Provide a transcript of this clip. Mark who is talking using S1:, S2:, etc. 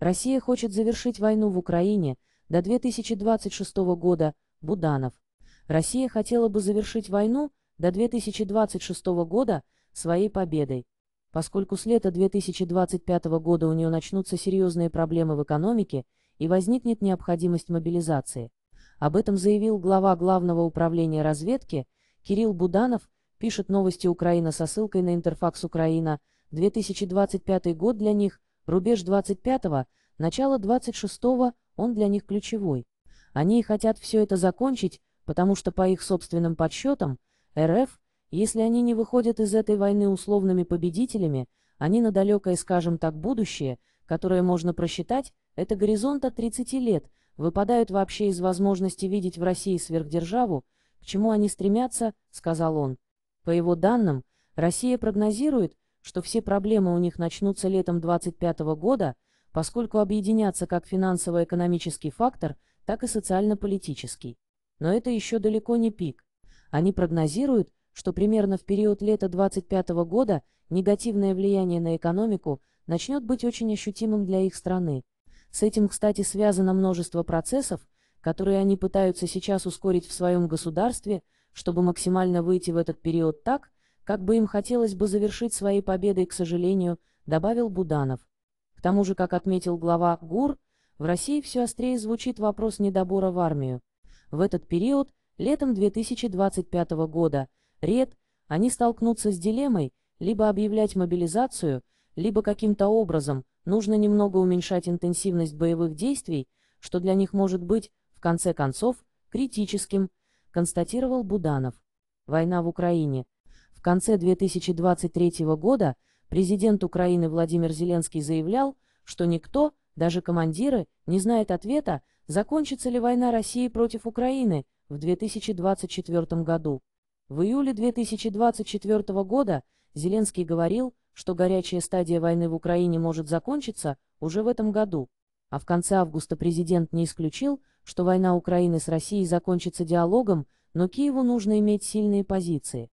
S1: Россия хочет завершить войну в Украине до 2026 года, Буданов. Россия хотела бы завершить войну до 2026 года своей победой. Поскольку с лета 2025 года у нее начнутся серьезные проблемы в экономике и возникнет необходимость мобилизации. Об этом заявил глава Главного управления разведки Кирилл Буданов, пишет новости Украина со ссылкой на Интерфакс Украина, 2025 год для них – Рубеж 25-го, начало 26-го он для них ключевой. Они хотят все это закончить, потому что по их собственным подсчетам, РФ, если они не выходят из этой войны условными победителями, они на далекое, скажем так, будущее, которое можно просчитать, это горизонт от 30 лет, выпадают вообще из возможности видеть в России сверхдержаву, к чему они стремятся, сказал он. По его данным, Россия прогнозирует, что все проблемы у них начнутся летом 2025 года, поскольку объединятся как финансово-экономический фактор, так и социально-политический. Но это еще далеко не пик. Они прогнозируют, что примерно в период лета 2025 года негативное влияние на экономику начнет быть очень ощутимым для их страны. С этим, кстати, связано множество процессов, которые они пытаются сейчас ускорить в своем государстве, чтобы максимально выйти в этот период так, как бы им хотелось бы завершить своей победой, к сожалению, добавил Буданов. К тому же, как отметил глава ГУР, в России все острее звучит вопрос недобора в армию. В этот период, летом 2025 года, РЕД, они а столкнутся с дилеммой либо объявлять мобилизацию, либо каким-то образом нужно немного уменьшать интенсивность боевых действий, что для них может быть, в конце концов, критическим, констатировал Буданов. Война в Украине – в конце 2023 года президент Украины Владимир Зеленский заявлял, что никто, даже командиры, не знает ответа, закончится ли война России против Украины в 2024 году. В июле 2024 года Зеленский говорил, что горячая стадия войны в Украине может закончиться уже в этом году. А в конце августа президент не исключил, что война Украины с Россией закончится диалогом, но Киеву нужно иметь сильные позиции.